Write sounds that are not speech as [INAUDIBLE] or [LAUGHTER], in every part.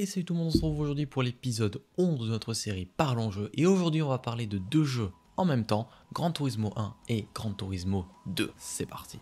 et salut tout le monde, on se retrouve aujourd'hui pour l'épisode 11 de notre série Parlons Jeux et aujourd'hui on va parler de deux jeux en même temps, Gran Turismo 1 et Gran Turismo 2. C'est parti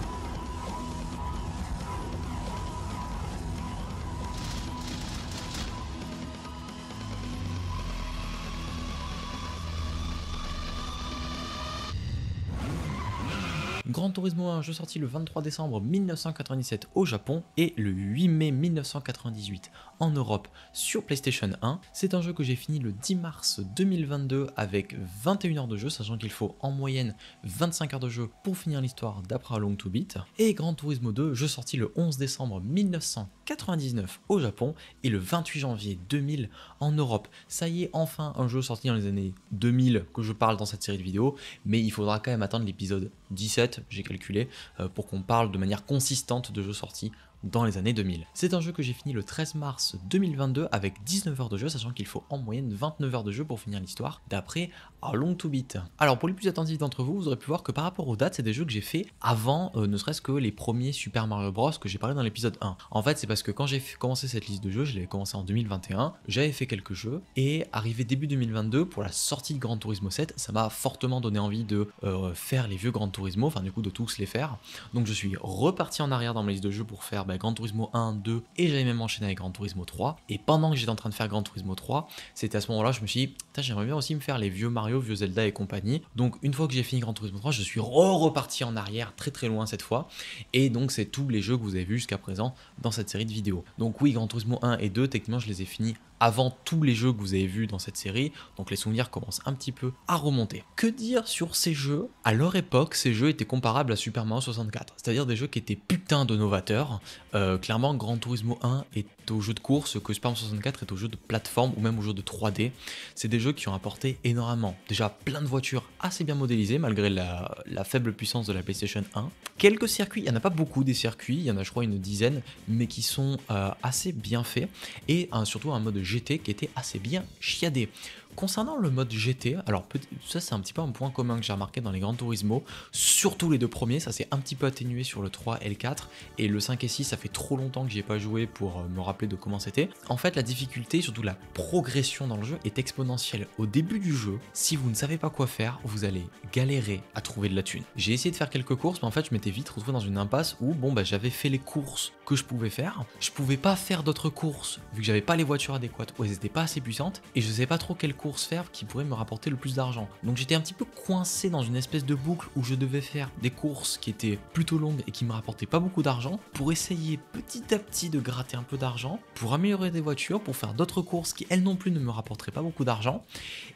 Grand Turismo 1, jeu sorti le 23 décembre 1997 au Japon et le 8 mai 1998 en Europe sur PlayStation 1. C'est un jeu que j'ai fini le 10 mars 2022 avec 21 heures de jeu, sachant qu'il faut en moyenne 25 heures de jeu pour finir l'histoire d'après Long to Beat. Et Grand Turismo 2, je sorti le 11 décembre 1999 au Japon et le 28 janvier 2000 en Europe. Ça y est, enfin un jeu sorti dans les années 2000 que je parle dans cette série de vidéos, mais il faudra quand même attendre l'épisode 17 j'ai calculé, euh, pour qu'on parle de manière consistante de jeux sortis dans les années 2000. C'est un jeu que j'ai fini le 13 mars 2022 avec 19 heures de jeu, sachant qu'il faut en moyenne 29 heures de jeu pour finir l'histoire, d'après A Long To Beat. Alors pour les plus attentifs d'entre vous, vous aurez pu voir que par rapport aux dates, c'est des jeux que j'ai fait avant, euh, ne serait-ce que les premiers Super Mario Bros que j'ai parlé dans l'épisode 1. En fait, c'est parce que quand j'ai commencé cette liste de jeux, je l'ai commencé en 2021, j'avais fait quelques jeux, et arrivé début 2022, pour la sortie de Gran Turismo 7, ça m'a fortement donné envie de euh, faire les vieux Gran Turismo, enfin du coup de tous les faire. Donc je suis reparti en arrière dans ma liste de jeux pour faire grand bah, Gran Turismo 1, 2 et j'avais même enchaîné avec Grand Turismo 3. Et pendant que j'étais en train de faire Grand Turismo 3, c'était à ce moment-là, je me suis dit, j'aimerais bien aussi me faire les vieux Mario, vieux Zelda et compagnie. Donc une fois que j'ai fini Grand Turismo 3, je suis re reparti en arrière, très très loin cette fois. Et donc c'est tous les jeux que vous avez vus jusqu'à présent dans cette série de vidéos. Donc oui, Grand Turismo 1 et 2, techniquement, je les ai finis avant tous les jeux que vous avez vus dans cette série, donc les souvenirs commencent un petit peu à remonter. Que dire sur ces jeux À leur époque, ces jeux étaient comparables à Super Mario 64, c'est-à-dire des jeux qui étaient putain de novateurs. Euh, clairement, Gran Turismo 1 est au jeu de course, que Super 64 est au jeu de plateforme ou même au jeu de 3D. C'est des jeux qui ont apporté énormément. Déjà plein de voitures assez bien modélisées malgré la, faible puissance de la PlayStation 1. Quelques circuits, il n'y en a pas beaucoup des circuits, il y en a je crois une dizaine, mais qui sont euh, assez bien faits et surtout un mode GT qui était assez bien chiadé. Concernant le mode GT, alors ça c'est un petit peu un point commun que j'ai remarqué dans les grands Tourismo, surtout les deux premiers, ça s'est un petit peu atténué sur le 3 et le 4, et le 5 et 6 ça fait trop longtemps que j'y ai pas joué pour euh, me rappeler de comment c'était. En fait la difficulté, surtout la progression dans le jeu est exponentielle. Au début du jeu, si vous ne savez pas quoi faire, vous allez galérer à trouver de la thune. J'ai essayé de faire quelques courses, mais en fait je m'étais vite retrouvé dans une impasse où bon bah j'avais fait les courses que je pouvais faire, je pouvais pas faire d'autres courses vu que j'avais pas les voitures adéquates ou elles étaient pas assez puissantes, et je sais pas trop quel courses faire qui pourrait me rapporter le plus d'argent. Donc j'étais un petit peu coincé dans une espèce de boucle où je devais faire des courses qui étaient plutôt longues et qui me rapportaient pas beaucoup d'argent pour essayer petit à petit de gratter un peu d'argent, pour améliorer des voitures, pour faire d'autres courses qui elles non plus ne me rapporteraient pas beaucoup d'argent.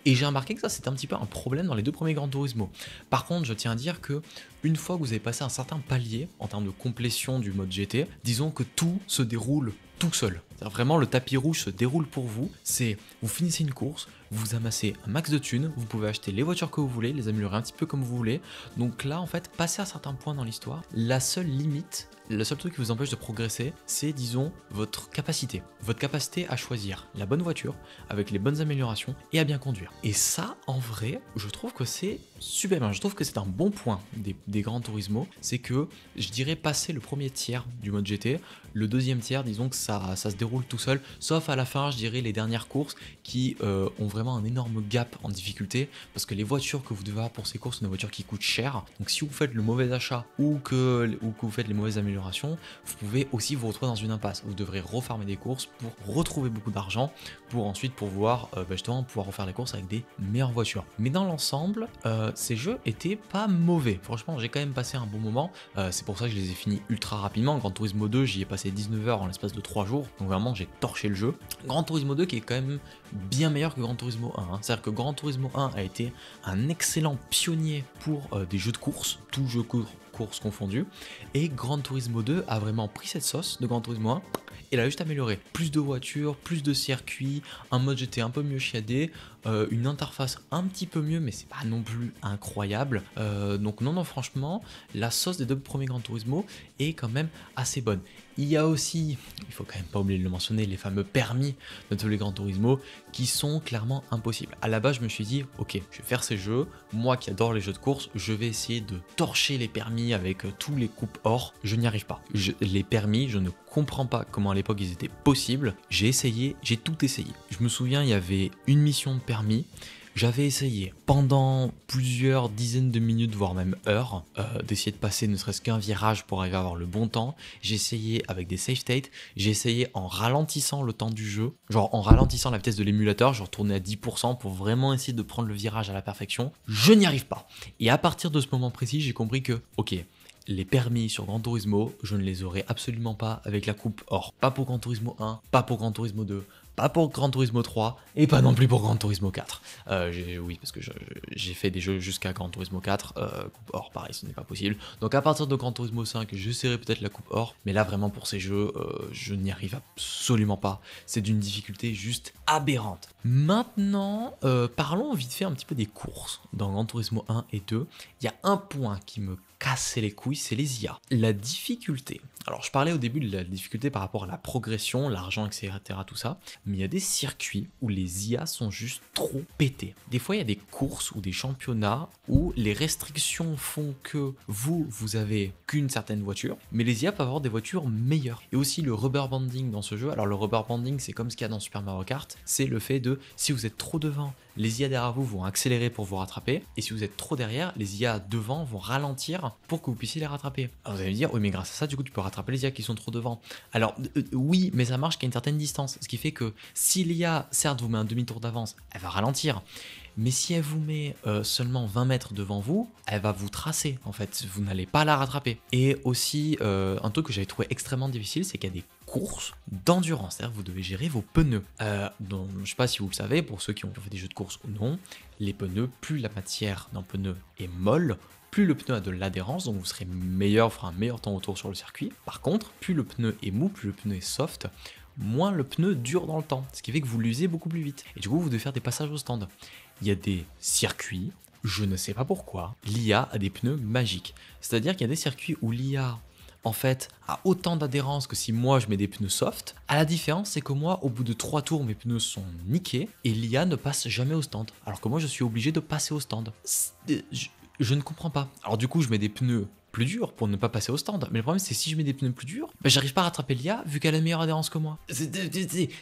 Et j'ai remarqué que ça c'était un petit peu un problème dans les deux premiers grands Turismo. Par contre, je tiens à dire que une fois que vous avez passé un certain palier en termes de complétion du mode GT, disons que tout se déroule seul. Vraiment, le tapis rouge se déroule pour vous. C'est vous finissez une course, vous amassez un max de thunes, vous pouvez acheter les voitures que vous voulez, les améliorer un petit peu comme vous voulez. Donc là, en fait, passer à certains points dans l'histoire, la seule limite, le seul truc qui vous empêche de progresser, c'est, disons, votre capacité. Votre capacité à choisir la bonne voiture, avec les bonnes améliorations et à bien conduire. Et ça, en vrai, je trouve que c'est super. bien Je trouve que c'est un bon point des, grands tourismo. C'est que, je dirais, passer le premier tiers du mode GT, le deuxième tiers, disons que ça ça, se déroule tout seul, sauf à la fin, je dirais, les dernières courses qui euh, ont vraiment un énorme gap en difficulté, parce que les voitures que vous devez avoir pour ces courses sont des voitures qui coûtent cher, donc si vous faites le mauvais achat ou que, ou que vous faites les mauvaises améliorations, vous pouvez aussi vous retrouver dans une impasse, vous devrez refarmer des courses pour retrouver beaucoup d'argent, pour ensuite pouvoir voir euh, bah, justement pouvoir refaire les courses avec des meilleures voitures. Mais dans l'ensemble, euh, ces jeux étaient pas mauvais, franchement j'ai quand même passé un bon moment, c'est pour ça que je les ai finis ultra rapidement, Grand Turismo 2 j'y ai passé 19 heures en l'espace de jours. Donc vraiment, j'ai torché le jeu. Grand Turismo 2 qui est quand même bien meilleur que Grand Turismo 1. Hein. C'est-à-dire que Grand Turismo 1 a été un excellent pionnier pour euh, des jeux de course, tout jeu court courses confondues. Et Grand Turismo 2 a vraiment pris cette sauce de Grand Turismo 1 et l'a juste amélioré. Plus de voitures, plus de circuits, un mode GT un peu mieux chiadé, euh, une interface un petit peu mieux, mais c'est pas non plus incroyable. Euh, donc non, non, franchement, la sauce des deux premiers Gran Turismo est quand même assez bonne. Il y a aussi, il faut quand même pas oublier de le mentionner, les fameux permis de tous les Gran Turismo qui sont clairement impossibles. À la base, je me suis dit, ok, je vais faire ces jeux. Moi qui adore les jeux de course, je vais essayer de torcher les permis avec euh, tous les coupes or, je n'y arrive pas. Je, les permis, je ne comprends pas comment à l'époque ils étaient possibles. J'ai essayé, j'ai tout essayé. Je me souviens, il y avait une mission de permis j'avais essayé pendant plusieurs dizaines de minutes, voire même heures, euh, d'essayer de passer ne serait-ce qu'un virage pour arriver à avoir le bon temps. J'ai essayé avec des safe states, j'ai essayé en ralentissant le temps du jeu, genre en ralentissant la vitesse de l'émulateur, je retournais à 10% pour vraiment essayer de prendre le virage à la perfection. Je n'y arrive pas. Et à partir de ce moment précis, j'ai compris que, ok, les permis sur Gran Turismo, je ne les aurai absolument pas avec la coupe or. Pas pour Gran Turismo 1, pas pour Gran Turismo 2, pas pour grand Turismo 3 et pas non plus pour grand Turismo 4. Euh, oui, parce que j'ai fait des jeux jusqu'à grand Turismo 4, euh, coupe or, pareil, ce n'est pas possible. Donc à partir de grand Turismo 5, je serai peut-être la coupe or, mais là vraiment pour ces jeux, euh, je n'y arrive absolument pas. C'est d'une difficulté juste aberrante. Maintenant, parlons vite fait un petit peu des courses. Dans Gran Turismo 1 et 2, il y a un point qui me casser les couilles, c'est les IA. La difficulté. Alors, je parlais au début de la difficulté par rapport à la progression, l'argent, etc., tout ça. Mais il y a des circuits où les IA sont juste trop pétés. Des fois, il y a des courses ou des championnats où les restrictions font que vous, vous avez qu'une certaine voiture, mais les IA peuvent avoir des voitures meilleures. Et aussi le rubber banding dans ce jeu. Alors, le rubber banding, c'est comme ce qu'il y a dans Super Mario Kart. C'est le fait de si vous êtes trop devant, les IA derrière vous vont accélérer pour vous rattraper. Et si vous êtes trop derrière, les IA devant vont ralentir pour que vous puissiez les rattraper. Alors vous allez me dire, oui, mais grâce à ça, du coup, tu peux rattraper les IA qui sont trop devant. Alors euh, euh, oui, mais ça marche qu'à une certaine distance. Ce qui fait que si l'IA, certes, vous met un demi-tour d'avance, elle va ralentir. Mais si elle vous met euh, seulement 20 mètres devant vous, elle va vous tracer en fait, vous n'allez pas la rattraper. Et aussi, un truc que j'avais trouvé extrêmement difficile, c'est qu'il y a des course d'endurance. cest vous devez gérer vos pneus. Euh, donc, je ne sais pas si vous le savez, pour ceux qui ont fait des jeux de course ou non, les pneus, plus la matière d'un pneu est molle, plus le pneu a de l'adhérence, donc vous serez meilleur, vous un meilleur temps autour sur le circuit. Par contre, plus le pneu est mou, plus le pneu est soft, moins le pneu dure dans le temps, ce qui fait que vous l'usez beaucoup plus vite. Et du coup, vous devez faire des passages au stand. Il y a des circuits, je ne sais pas pourquoi, l'IA a des pneus magiques. C'est-à-dire qu'il y a des circuits où l'IA en fait, à autant d'adhérence que si moi je mets des pneus soft. À la différence, c'est que moi, au bout de trois tours, mes pneus sont niqués et l'IA ne passe jamais au stand. Alors que moi, je suis obligé de passer au stand. je ne comprends pas. Alors du coup, je mets des pneus plus dur pour ne pas passer au stand. Mais le problème, c'est si je mets des pneus plus durs, bah, j'arrive pas à rattraper l'IA vu qu'elle a meilleure adhérence que moi.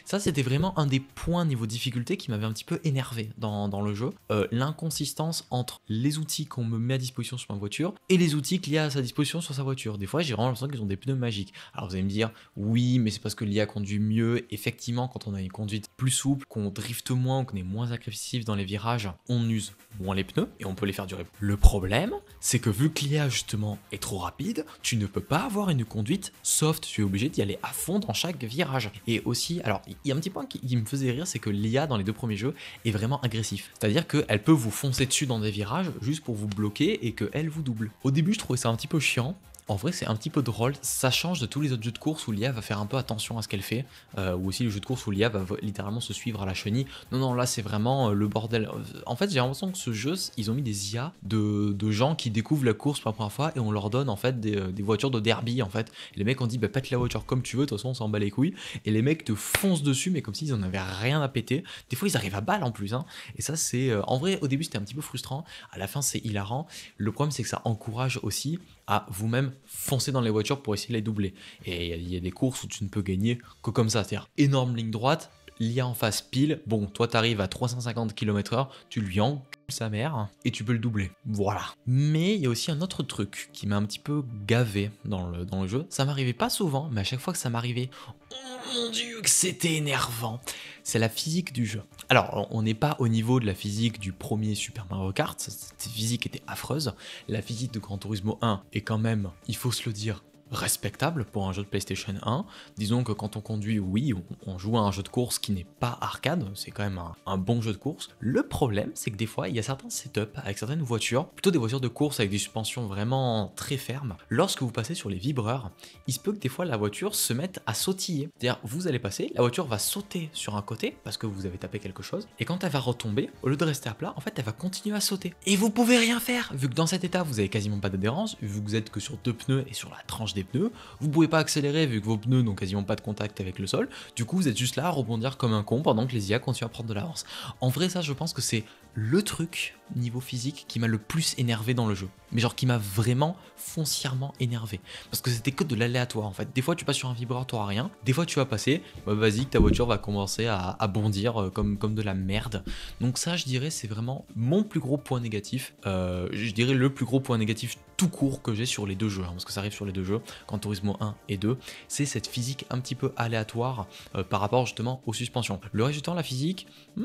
Ça, c'était vraiment un des points niveau difficulté qui m'avait un petit peu énervé dans, le jeu. Euh, l'inconsistance entre les outils qu'on me met à disposition sur ma voiture et les outils qu'il y a à sa disposition sur sa voiture. Des fois, j'ai vraiment l'impression qu'ils ont des pneus magiques. Alors, vous allez me dire, oui, mais c'est parce que l'IA conduit mieux. Effectivement, quand on a une conduite plus souple, qu'on drifte moins, qu'on est moins agressif dans les virages, on use moins les pneus et on peut les faire durer. Le problème, c'est que vu que l'IA justement est trop rapide, tu ne peux pas avoir une conduite soft, tu es obligé d'y aller à fond dans chaque virage. Et aussi, alors il y a un petit point qui, me faisait rire, c'est que l'IA dans les deux premiers jeux est vraiment agressif. C'est-à-dire qu'elle peut vous foncer dessus dans des virages juste pour vous bloquer et qu'elle vous double. Au début, je trouvais ça un petit peu chiant, en vrai, c'est un petit peu drôle. Ça change de tous les autres jeux de course où l'IA va faire un peu attention à ce qu'elle fait, euh, ou aussi le jeu de course où l'IA va littéralement se suivre à la chenille. Non, non, là, c'est vraiment euh, le bordel. En fait, j'ai l'impression que ce jeu, ils ont mis des IA de, gens qui découvrent la course pour la première fois et on leur donne en fait euh, des, voitures de derby en fait. les mecs ont dit, bah, pète la voiture comme tu veux, de toute façon, on s'en bat les couilles. Et les mecs te foncent dessus, mais comme s'ils en avaient rien à péter. Des fois, ils arrivent à balle en plus. Hein. Et ça, c'est. en vrai, au début, c'était un petit peu frustrant. À la fin, c'est hilarant. Le problème, c'est que ça encourage aussi à vous-même foncer dans les voitures pour essayer de les doubler. Et il y, a des courses où tu ne peux gagner que comme ça. C'est-à-dire énorme ligne droite, a en face pile, bon, toi t'arrives à 350 km/h, tu lui en sa mère, et tu peux le doubler. Voilà. Mais il y a aussi un autre truc qui m'a un petit peu gavé dans le, jeu. Ça m'arrivait pas souvent, mais à chaque fois que ça m'arrivait, oh mon dieu que c'était énervant. C'est la physique du jeu. Alors, on n'est pas au niveau de la physique du premier Super Mario Kart, cette physique était affreuse. La physique de grand Turismo 1 est quand même, il faut se le dire, respectable pour un jeu de PlayStation 1. Disons que quand on conduit, oui, on joue à un jeu de course qui n'est pas arcade, c'est quand même un, bon jeu de course. Le problème, c'est que des fois, il y a certains setups avec certaines voitures, plutôt des voitures de course avec des suspensions vraiment très fermes. Lorsque vous passez sur les vibreurs, il se peut que des fois la voiture se mette à sautiller. C'est-à-dire, vous allez passer, la voiture va sauter sur un côté parce que vous avez tapé quelque chose, et quand elle va retomber, au lieu de rester à plat, en fait, elle va continuer à sauter. Et vous pouvez rien faire, vu que dans cet état, vous avez quasiment pas d'adhérence, vu que vous êtes que sur deux pneus et sur la tranche des pneus, vous pouvez pas accélérer vu que vos pneus n'ont quasiment pas de contact avec le sol, du coup vous êtes juste là à rebondir comme un con pendant que les IA continuent à prendre de l'avance. En vrai ça je pense que c'est le truc niveau physique qui m'a le plus énervé dans le jeu. Mais genre qui m'a vraiment foncièrement énervé. Parce que c'était que de l'aléatoire en fait. Des fois tu passes sur un vibratoire à rien, des fois tu vas passer, bah, vas-y que ta voiture va commencer à, bondir euh, comme, comme de la merde. Donc ça je dirais c'est vraiment mon plus gros point négatif. Euh, je dirais le plus gros point négatif tout court que j'ai sur les deux jeux. Hein, parce que ça arrive sur les deux jeux, quand Turismo 1 et 2, c'est cette physique un petit peu aléatoire euh, par rapport justement aux suspensions. Le reste du la physique... Hmm,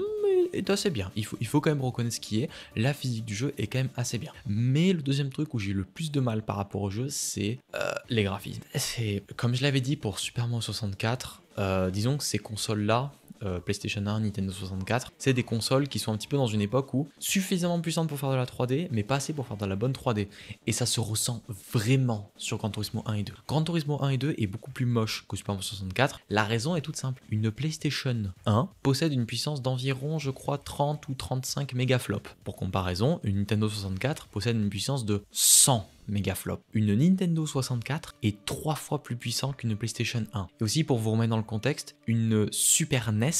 est assez bien. Il faut, il faut quand même reconnaître ce qui est. La physique du jeu est quand même assez bien. Mais le deuxième truc où j'ai le plus de mal par rapport au jeu, c'est euh, les graphismes. C'est comme je l'avais dit pour Super Mario 64, euh, disons que ces consoles là euh, PlayStation 1, Nintendo 64, c'est des consoles qui sont un petit peu dans une époque où suffisamment puissantes pour faire de la 3D, mais pas assez pour faire de la bonne 3D. Et ça se ressent vraiment sur Gran Turismo 1 et 2. Gran Turismo 1 et 2 est beaucoup plus moche que Super Mario 64. La raison est toute simple. Une PlayStation 1 possède une puissance d'environ, je crois, 30 ou 35 mégaflops. Pour comparaison, une Nintendo 64 possède une puissance de 100 méga flop. Une Nintendo 64 est trois fois plus puissante qu'une PlayStation 1. Et aussi pour vous remettre dans le contexte, une Super NES,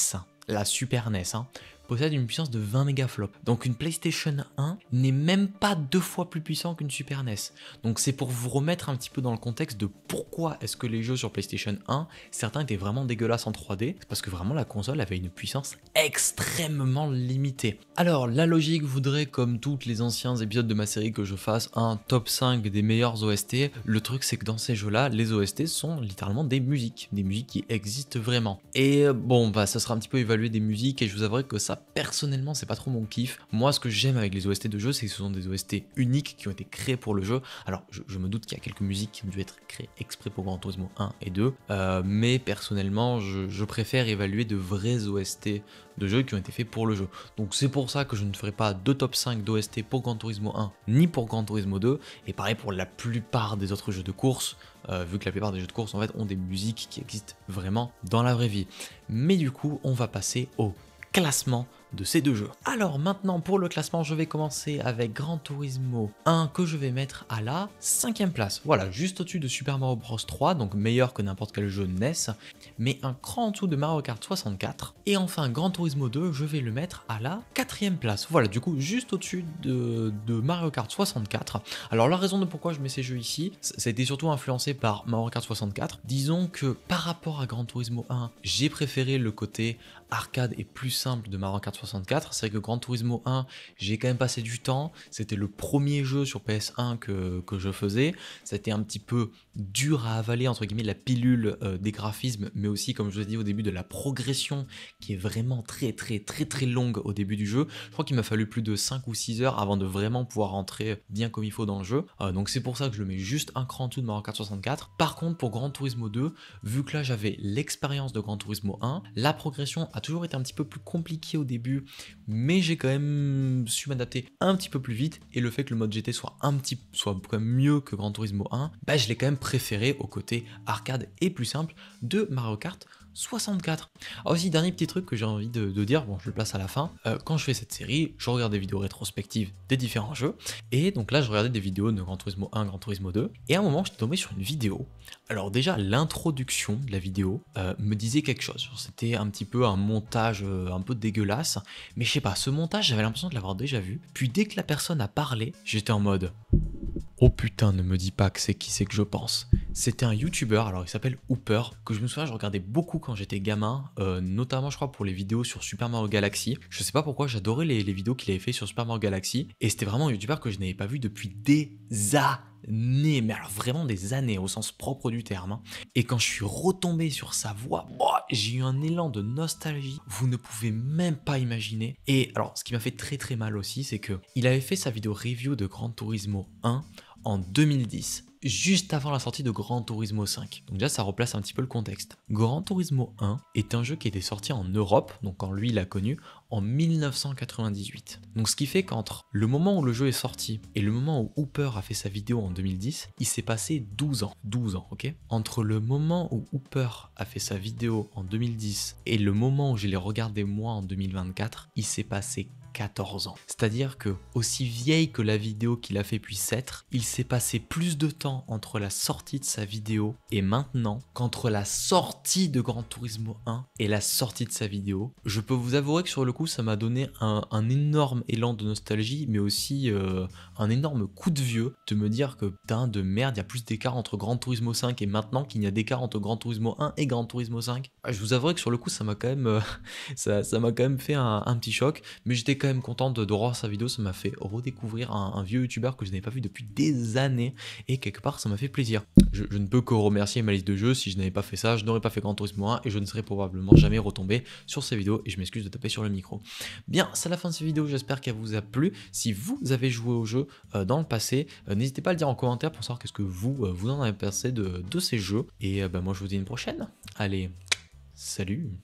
la Super NES, hein, possède une puissance de 20 mégaflops. Donc une PlayStation 1 n'est même pas deux fois plus puissant qu'une Super NES. Donc c'est pour vous remettre un petit peu dans le contexte de pourquoi est-ce que les jeux sur PlayStation 1, certains étaient vraiment dégueulasses en 3D, c'est parce que vraiment la console avait une puissance extrêmement limitée. Alors la logique voudrait, comme toutes les anciens épisodes de ma série, que je fasse un top 5 des meilleurs OST. Le truc c'est que dans ces jeux-là, les OST sont littéralement des musiques, des musiques qui existent vraiment. Et euh, bon, bah ça sera un petit peu évalué des musiques et je vous avouerai que ça personnellement, c'est pas trop mon kiff. Moi, ce que j'aime avec les OST de jeu, c'est que ce sont des OST uniques qui ont été créés pour le jeu. Alors, je, me doute qu'il y a quelques musiques qui ont dû être créées exprès pour Grand Turismo 1 et 2, euh, mais personnellement, je, préfère évaluer de vrais OST de jeux qui ont été faits pour le jeu. Donc c'est pour ça que je ne ferai pas de top 5 d'OST pour Grand Turismo 1 ni pour Grand Turismo 2, et pareil pour la plupart des autres jeux de course, euh, vu que la plupart des jeux de course en fait ont des musiques qui existent vraiment dans la vraie vie. Mais du coup, on va passer au classement de ces deux jeux. Alors maintenant pour le classement, je vais commencer avec Gran Turismo 1 que je vais mettre à la cinquième place. Voilà, juste au-dessus de Super Mario Bros 3, donc meilleur que n'importe quel jeu NES, mais un cran en dessous de Mario Kart 64. Et enfin Gran Turismo 2, je vais le mettre à la quatrième place. Voilà, du coup juste au-dessus de, de, Mario Kart 64. Alors la raison de pourquoi je mets ces jeux ici, ça a été surtout influencé par Mario Kart 64. Disons que par rapport à Gran Turismo 1, j'ai préféré le côté arcade est plus simple de Mario Kart 64. C'est vrai que grand Turismo 1, j'ai quand même passé du temps. C'était le premier jeu sur PS1 que, je faisais. C'était un petit peu dur à avaler, entre guillemets, la pilule euh, des graphismes, mais aussi, comme je ai dit au début, de la progression qui est vraiment très, très, très, très longue au début du jeu. Je crois qu'il m'a fallu plus de 5 ou 6 heures avant de vraiment pouvoir rentrer bien comme il faut dans le jeu. Euh, donc c'est pour ça que je le mets juste un cran en dessous de Mario Kart 64. Par contre, pour grand Turismo 2, vu que là j'avais l'expérience de grand Turismo 1, la progression a toujours été un petit peu plus compliqué au début, mais j'ai quand même su m'adapter un petit peu plus vite. Et le fait que le mode GT soit un petit, soit quand mieux que Gran Turismo 1, bah, je l'ai quand même préféré au côté arcade et plus simple de Mario Kart 64. Ah aussi, dernier petit truc que j'ai envie de, dire, bon je le place à la fin, euh, quand je fais cette série, je regarde des vidéos rétrospectives des différents jeux, et donc là je regardais des vidéos de Grand Turismo 1, Grand Turismo 2, et à un moment je suis tombé sur une vidéo, alors déjà l'introduction de la vidéo euh, me disait quelque chose, c'était un petit peu un montage euh, un peu dégueulasse, mais je sais pas, ce montage j'avais l'impression de l'avoir déjà vu, puis dès que la personne a parlé, j'étais en mode... Oh putain, ne me dis pas que c'est qui c'est que je pense. C'était un YouTuber, alors il s'appelle Hooper, que je me souviens, je regardais beaucoup quand j'étais gamin, euh, notamment je crois pour les vidéos sur Super Mario Galaxy. Je sais pas pourquoi, j'adorais les, vidéos qu'il avait fait sur Super Mario Galaxy, et c'était vraiment un YouTuber que je n'avais pas vu depuis des années, mais alors vraiment des années au sens propre du terme. Hein. Et quand je suis retombé sur sa voix, oh, j'ai eu un élan de nostalgie, vous ne pouvez même pas imaginer. Et alors, ce qui m'a fait très très mal aussi, c'est que il avait fait sa vidéo review de Gran Turismo 1 en 2010, juste avant la sortie de grand Turismo 5. Donc déjà ça replace un petit peu le contexte. grand Turismo 1 est un jeu qui était sorti en Europe, donc quand lui l'a connu, en 1998. Donc ce qui fait qu'entre le moment où le jeu est sorti et le moment où Hooper a fait sa vidéo en 2010, il s'est passé 12 ans. 12 ans, ok Entre le moment où Hooper a fait sa vidéo en 2010 et le moment où je l'ai regardé moi en 2024, il s'est passé 14 ans. C'est-à-dire que, aussi vieille que la vidéo qu'il a fait puisse être, il s'est passé plus de temps entre la sortie de sa vidéo et maintenant qu'entre la sortie de Grand Turismo 1 et la sortie de sa vidéo. Je peux vous avouer que sur le coup, ça m'a donné un, énorme élan de nostalgie, mais aussi euh, un énorme coup de vieux de me dire que putain de merde, il y a plus d'écart entre Grand Turismo 5 et maintenant qu'il n'y a d'écart entre Grand Turismo 1 et Gran Turismo 5. Je vous avouerai que sur le coup, ça m'a quand même, euh, [LAUGHS] ça m'a quand même fait un, petit choc, mais j'étais quand content de, voir sa vidéo, ça m'a fait redécouvrir un, vieux youtubeur que je n'avais pas vu depuis des années et quelque part ça m'a fait plaisir. Je, ne peux que remercier ma liste de jeux, si je n'avais pas fait ça, je n'aurais pas fait Grand Tourisme 1 et je ne serais probablement jamais retombé sur ces vidéos et je m'excuse de taper sur le micro. Bien, c'est la fin de cette vidéo, j'espère qu'elle vous a plu. Si vous avez joué au jeu euh, dans le passé, euh, n'hésitez pas à le dire en commentaire pour savoir qu'est-ce que vous, euh, vous en avez pensé de, ces jeux. Et bah, moi je vous dis une prochaine. Allez, salut